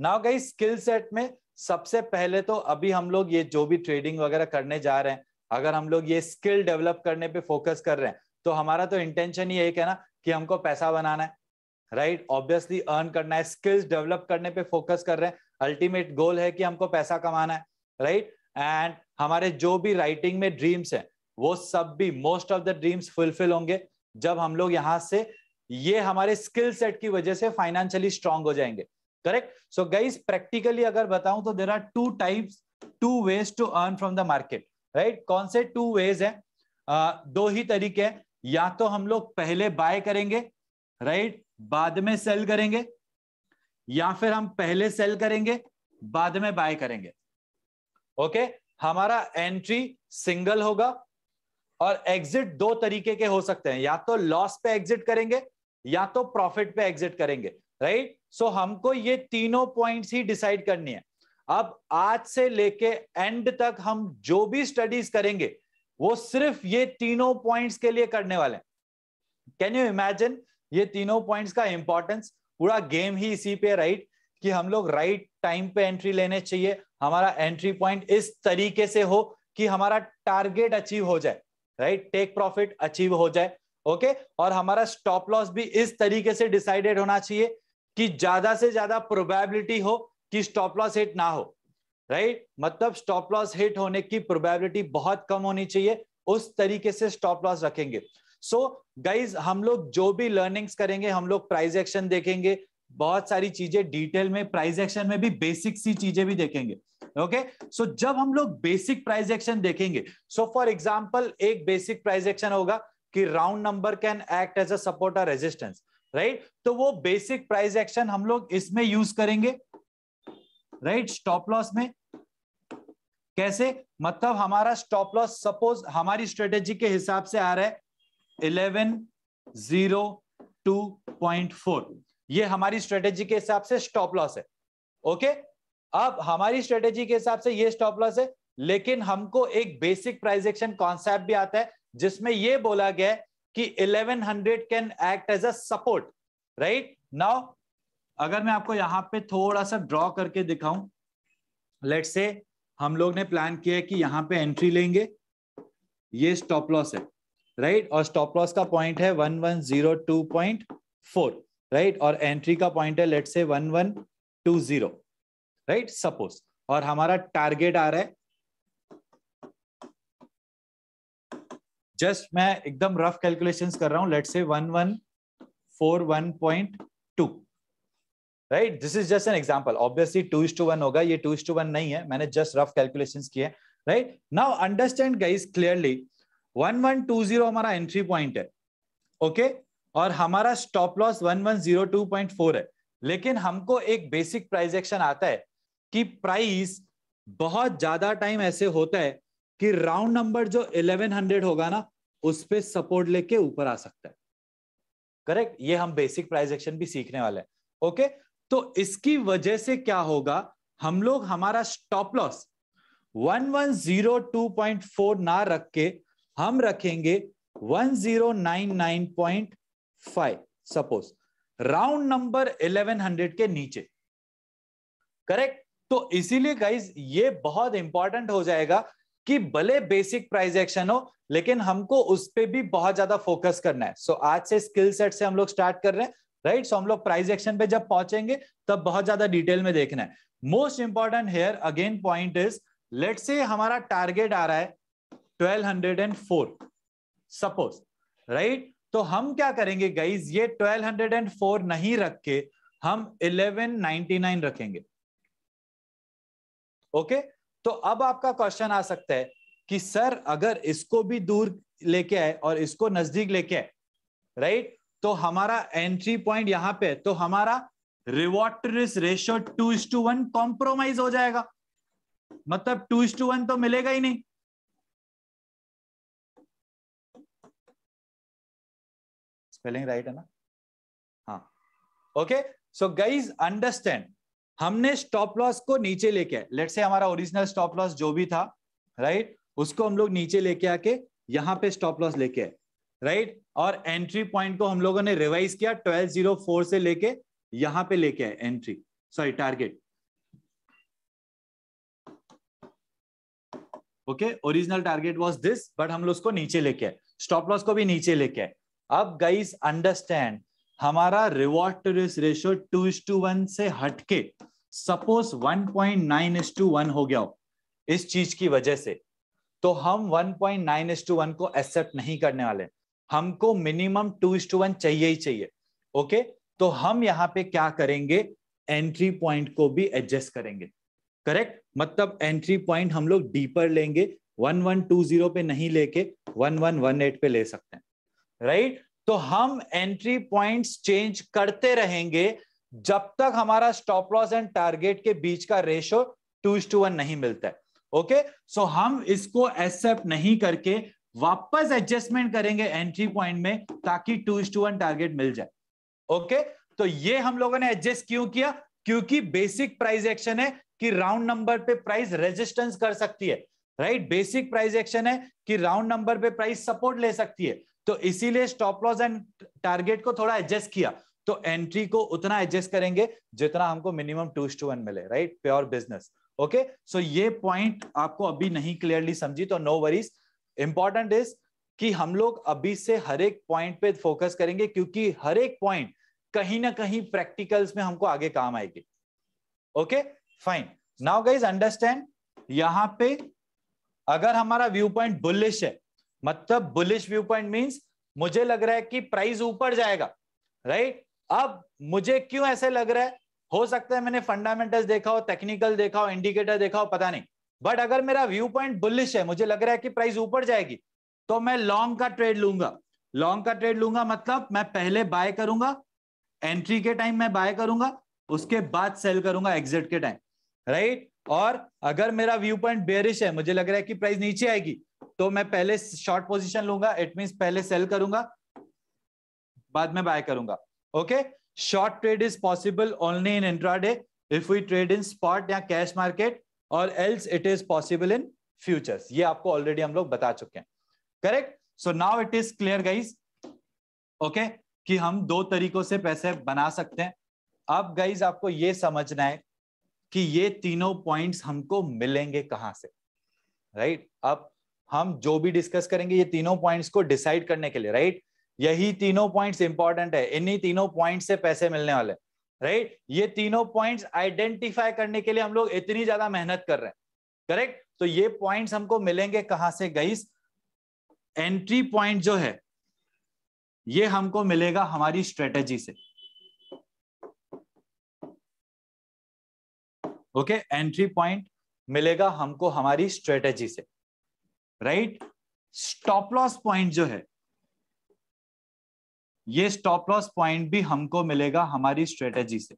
Now गई skill set में सबसे पहले तो अभी हम लोग ये जो भी ट्रेडिंग वगैरह करने जा रहे हैं अगर हम लोग ये स्किल डेवलप करने पे फोकस कर रहे हैं तो हमारा तो इंटेंशन ही एक है ना कि हमको पैसा बनाना है राइट ऑब्वियसली अर्न करना है स्किल्स डेवलप करने पे फोकस कर रहे हैं अल्टीमेट गोल है कि हमको पैसा कमाना है राइट एंड हमारे जो भी राइटिंग में ड्रीम्स हैं वो सब भी most of the dreams fulfill होंगे जब हम लोग यहाँ से ये हमारे स्किल सेट की वजह से फाइनेंशियली स्ट्रांग हो जाएंगे करेक्ट सो गाइस प्रैक्टिकली अगर बताऊं तो there are two types two ways to earn from the market right कौन से टू वेज है आ, दो ही तरीके हैं या तो हम लोग पहले बाय करेंगे राइट right? बाद में सेल करेंगे या फिर हम पहले सेल करेंगे बाद में बाय करेंगे ओके okay? हमारा एंट्री सिंगल होगा और एग्जिट दो तरीके के हो सकते हैं या तो लॉस पे एग्जिट करेंगे या तो प्रॉफिट पे एग्जिट करेंगे राइट सो हमको ये तीनों पॉइंट्स ही डिसाइड करनी है अब आज से लेके एंड तक हम जो भी स्टडीज करेंगे वो सिर्फ ये तीनों पॉइंट्स के लिए करने वाले हैं कैन यू इमेजिन ये तीनों पॉइंट्स का इंपॉर्टेंस पूरा गेम ही इसी पे राइट कि हम लोग राइट टाइम पे एंट्री लेने चाहिए हमारा एंट्री पॉइंट इस तरीके से हो कि हमारा टारगेट अचीव हो जाए राइट टेक प्रॉफिट अचीव हो जाए ओके और हमारा स्टॉप लॉस भी इस तरीके से डिसाइडेड होना चाहिए कि ज्यादा से ज्यादा प्रोबेबिलिटी हो कि स्टॉप लॉस हिट ना हो राइट मतलब स्टॉप लॉस हिट होने की प्रोबेबिलिटी बहुत कम होनी चाहिए उस तरीके से स्टॉप लॉस रखेंगे सो so, गाइज हम लोग जो भी लर्निंग्स करेंगे हम लोग प्राइस एक्शन देखेंगे बहुत सारी चीजें डिटेल में प्राइस एक्शन में भी बेसिक सी चीजें भी देखेंगे ओके okay? सो so, जब हम लोग बेसिक प्राइस एक्शन देखेंगे सो फॉर एग्जाम्पल एक बेसिक प्राइस एक्शन होगा कि round number can act as a support और रेजिस्टेंस राइट तो वो बेसिक प्राइस एक्शन हम लोग इसमें यूज करेंगे राइट स्टॉप लॉस में कैसे मतलब हमारा स्टॉप लॉस सपोज हमारी स्ट्रेटेजी के हिसाब से आ रहा है eleven zero two point four ये हमारी स्ट्रेटेजी के हिसाब से स्टॉप लॉस है ओके अब हमारी स्ट्रेटेजी के हिसाब से ये स्टॉप लॉस है लेकिन हमको एक बेसिक प्राइजेक्शन कॉन्सेप्ट भी आता है जिसमें यह बोला गया है कि 1100 can act as a support right now अगर मैं आपको यहां पे थोड़ा सा ड्रॉ करके दिखाऊं लेट से हम लोग ने प्लान किया है कि यहां पे एंट्री लेंगे ये स्टॉप लॉस है राइट और स्टॉप लॉस का पॉइंट है 1102.4 राइट और एंट्री का पॉइंट है लेट से 1120 राइट सपोज और हमारा टारगेट आ रहा है जस्ट मैं एकदम रफ कैलकुलेशन कर रहा हूं let say one one four one point two right this is just an example obviously two is to one होगा ये टू इज टू वन नहीं है मैंने जस्ट रफ कैलकुलेशन किए right now understand guys clearly one one two zero हमारा entry point है okay okay? और हमारा stop loss one one zero two point four है लेकिन हमको एक बेसिक प्राइजेक्शन आता है कि प्राइस बहुत ज्यादा टाइम ऐसे होता है कि राउंड नंबर जो 1100 होगा ना उस पर सपोर्ट लेके ऊपर आ सकता है करेक्ट ये हम बेसिक प्राइस एक्शन भी सीखने वाले हैं ओके तो इसकी वजह से क्या होगा हम लोग हमारा स्टॉप लॉस 1102.4 ना रख के हम रखेंगे 1099.5 सपोज राउंड नंबर 1100 के नीचे करेक्ट तो इसीलिए गाइज ये बहुत इंपॉर्टेंट हो जाएगा कि भले बेसिक प्राइस एक्शन हो लेकिन हमको उस पर भी बहुत ज्यादा फोकस करना है सो so, आज से स्किल सेट से हम लोग स्टार्ट कर रहे हैं राइट सो हम लोग प्राइस एक्शन पे जब पहुंचेंगे तब बहुत ज्यादा डिटेल में देखना है most important here again point is let say हमारा टारगेट आ रहा है 1204 सपोज राइट right? तो हम क्या करेंगे गाइज ये 1204 नहीं रख के हम 1199 रखेंगे ओके okay? तो अब आपका क्वेश्चन आ सकता है कि सर अगर इसको भी दूर लेके आए और इसको नजदीक लेके आए राइट तो हमारा एंट्री पॉइंट यहां पे तो हमारा reward risk ratio two is to one compromise हो जाएगा मतलब टू इज टू वन तो मिलेगा ही नहीं स्पेलिंग राइट है ना हाँ ओके सो गाइज अंडरस्टैंड हमने स्टॉप लॉस को नीचे लेके आए लेट से हमारा ओरिजिनल स्टॉप लॉस जो भी था राइट right? उसको हम लोग नीचे लेके आके यहाँ पे स्टॉप लॉस लेके आए राइट और एंट्री पॉइंट को हम लोगों ने रिवाइज किया 1204 से लेके यहां पे लेके आए entry sorry target okay original target was this but हम लोग उसको नीचे लेके आए स्टॉप लॉस को भी नीचे लेके आए अब गाइस अंडरस्टैंड हमारा reward to risk ratio two is to one से हटके suppose one point nine is to one हो गया हो इस चीज की वजह से तो हम one point nine is to one को एक्सेप्ट नहीं करने वाले हमको minimum two is to one चाहिए ही चाहिए ओके तो हम यहाँ पे क्या करेंगे एंट्री पॉइंट को भी एडजस्ट करेंगे करेक्ट मतलब एंट्री पॉइंट हम लोग डीपर लेंगे वन वन टू जीरो पे नहीं लेके वन वन वन एट पे ले सकते हैं राइट right? तो हम एंट्री पॉइंट्स चेंज करते रहेंगे जब तक हमारा स्टॉप लॉस एंड टारगेट के बीच का रेशो टू टू वन नहीं मिलता है ओके सो so, हम इसको एक्सेप्ट नहीं करके वापस एडजस्टमेंट करेंगे एंट्री पॉइंट में ताकि टू टू वन टारगेट मिल जाए ओके okay? तो ये हम लोगों ने एडजस्ट क्यों किया क्योंकि बेसिक प्राइस एक्शन है कि राउंड नंबर पे प्राइस रेजिस्टेंस कर सकती है राइट बेसिक प्राइस एक्शन है कि राउंड नंबर पे प्राइस सपोर्ट ले सकती है तो इसीलिए स्टॉप लॉस एंड टारगेट को थोड़ा एडजस्ट किया तो एंट्री को उतना एडजस्ट करेंगे जितना हमको मिनिमम टू टू वन मिले right pure business okay so ये पॉइंट आपको अभी नहीं क्लियरली समझी तो नो वरीज इंपॉर्टेंट इज कि हम लोग अभी से हर एक पॉइंट पे फोकस करेंगे क्योंकि हर एक पॉइंट कहीं ना कहीं प्रैक्टिकल्स में हमको आगे काम आएगी okay fine now guys understand यहां पे अगर हमारा व्यू पॉइंट बुलिश है मतलब बुलिश व्यू पॉइंट मीन्स मुझे लग रहा है कि प्राइस ऊपर जाएगा राइट अब मुझे क्यों ऐसे लग रहा है हो सकता है मैंने फंडामेंटल्स देखा हो टेक्निकल देखा हो इंडिकेटर देखा हो पता नहीं बट अगर मेरा व्यू पॉइंट बुलिश है मुझे लग रहा है कि प्राइस ऊपर जाएगी तो मैं लॉन्ग का ट्रेड लूंगा लॉन्ग का ट्रेड लूंगा मतलब मैं पहले बाय करूंगा एंट्री के टाइम मैं बाय करूंगा उसके बाद सेल करूंगा एग्जिट के टाइम राइट और अगर मेरा व्यू पॉइंट बेरिश है मुझे लग रहा है कि प्राइस नीचे आएगी तो मैं पहले शॉर्ट पोजिशन लूंगा इट मीन पहले सेल करूंगा बाद में बाय करूंगा okay short trade is possible only in intraday if we trade in spot या कैश मार्केट और else it is possible in futures ये आपको ऑलरेडी हम लोग बता चुके हैं correct so now it is clear guys okay कि हम दो तरीकों से पैसे बना सकते हैं अब गाइज आपको ये समझना है कि ये तीनों पॉइंट्स हमको मिलेंगे कहां से राइट right? अब हम जो भी डिस्कस करेंगे ये तीनों पॉइंट्स को डिसाइड करने के लिए राइट यही तीनों पॉइंट्स इंपॉर्टेंट है इन्हीं तीनों पॉइंट से पैसे मिलने वाले राइट ये तीनों पॉइंट्स आइडेंटिफाई करने के लिए हम लोग इतनी ज्यादा मेहनत कर रहे हैं करेक्ट तो ये पॉइंट हमको मिलेंगे कहां से गईस एंट्री पॉइंट जो है ये हमको मिलेगा हमारी स्ट्रेटेजी से ओके एंट्री पॉइंट मिलेगा हमको हमारी स्ट्रेटेजी से राइट स्टॉप लॉस पॉइंट जो है ये स्टॉप लॉस पॉइंट भी हमको मिलेगा हमारी स्ट्रेटेजी से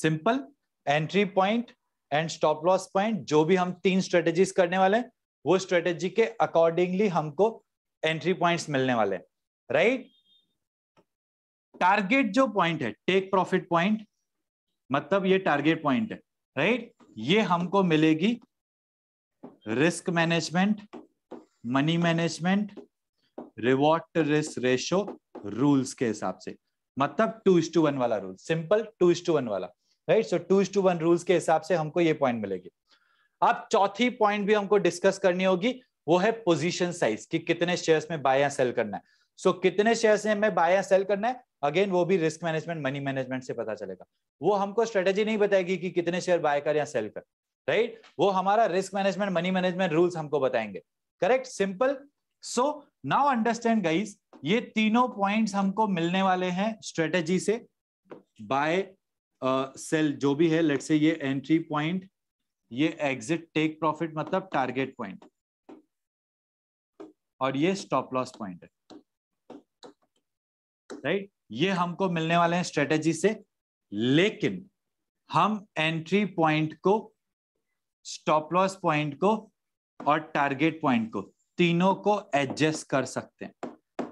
simple entry point and stop loss point जो भी हम तीन स्ट्रेटेजी करने वाले हैं वो स्ट्रेटेजी के अकॉर्डिंगली हमको एंट्री पॉइंट्स मिलने वाले हैं राइट टारगेट जो पॉइंट है टेक प्रॉफिट पॉइंट मतलब ये टारगेट पॉइंट है राइट ये हमको मिलेगी risk management money management reward to risk ratio rules के हिसाब से मतलब टू इज टू वन वाला rule simple two is to one वाला right so two is to one rules के हिसाब से हमको ये पॉइंट मिलेगी अब चौथी पॉइंट भी हमको डिस्कस करनी होगी वो है पोजीशन साइज कि कितने शेयर्स में बाय या सेल करना है सो so, कितने शेयर से हमें बाय या सेल करना है अगेन वो भी रिस्क मैनेजमेंट मनी मैनेजमेंट से पता चलेगा वो हमको स्ट्रेटेजी नहीं बताएगी कि कितने शेयर बाय कर या सेल कर राइट right? वो हमारा risk management money management rules हमको बताएंगे correct simple so now understand guys ये तीनों पॉइंट्स हमको मिलने वाले हैं स्ट्रेटेजी से बाय सेल uh, जो भी है लेट से ये एंट्री पॉइंट ये एग्जिट टेक प्रॉफिट मतलब टारगेट पॉइंट और ये स्टॉप लॉस पॉइंट है राइट ये हमको मिलने वाले हैं स्ट्रेटेजी से लेकिन हम एंट्री पॉइंट को स्टॉप लॉस पॉइंट को और टारगेट पॉइंट को तीनों को एडजस्ट कर सकते हैं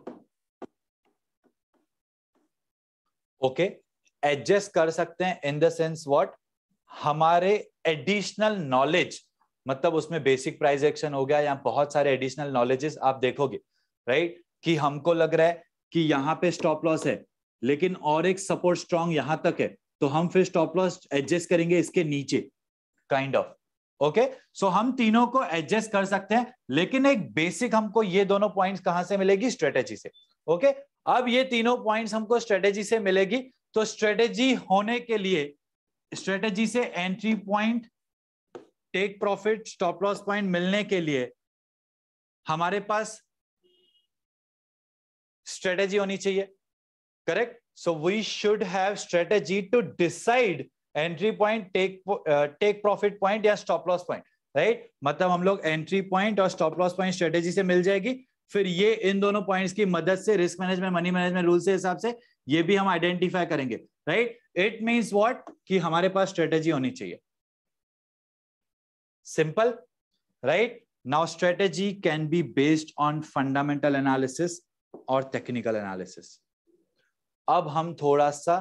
ओके एडजस्ट कर सकते हैं इन द सेंस व्हाट हमारे एडिशनल नॉलेज मतलब उसमें बेसिक प्राइस एक्शन हो गया या बहुत सारे एडिशनल नॉलेजेस आप देखोगे राइट right? कि हमको लग रहा है कि यहाँ पे स्टॉप लॉस है लेकिन और एक सपोर्ट स्ट्रॉन्ग यहां तक है तो हम फिर स्टॉप लॉस एडजस्ट करेंगे इसके नीचे काइंड ऑफ ओके सो हम तीनों को एडजस्ट कर सकते हैं लेकिन एक बेसिक हमको ये दोनों पॉइंट्स कहां से मिलेगी स्ट्रेटेजी से ओके okay? अब ये तीनों पॉइंट्स हमको स्ट्रेटेजी से मिलेगी तो स्ट्रेटेजी होने के लिए स्ट्रेटेजी से entry point take profit stop loss point मिलने के लिए हमारे पास स्ट्रेटेजी होनी चाहिए correct so we should have strategy to decide entry point take take profit point या स्टॉप लॉस पॉइंट राइट मतलब हम लोग एंट्री पॉइंट और स्टॉप लॉस पॉइंट स्ट्रेटेजी से मिल जाएगी फिर ये इन दोनों पॉइंट्स की मदद से risk management money management rule से हिसाब से ये भी हम आइडेंटिफाई करेंगे राइट इट मीन्स वॉट कि हमारे पास स्ट्रेटेजी होनी चाहिए simple right now strategy can be based on fundamental analysis और टेक्निकल एनालिसिस अब हम थोड़ा सा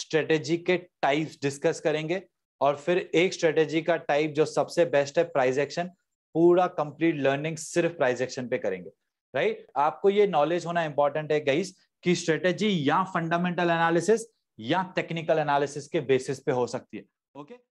स्ट्रेटेजी के टाइप्स डिस्कस करेंगे और फिर एक स्ट्रेटेजी का टाइप जो सबसे बेस्ट है प्राइस एक्शन पूरा कंप्लीट लर्निंग सिर्फ प्राइस एक्शन पे करेंगे राइट आपको ये नॉलेज होना इंपॉर्टेंट है गाइस कि स्ट्रेटेजी या फंडामेंटल एनालिसिस या टेक्निकल एनालिसिस के बेसिस पे हो सकती है ओके okay?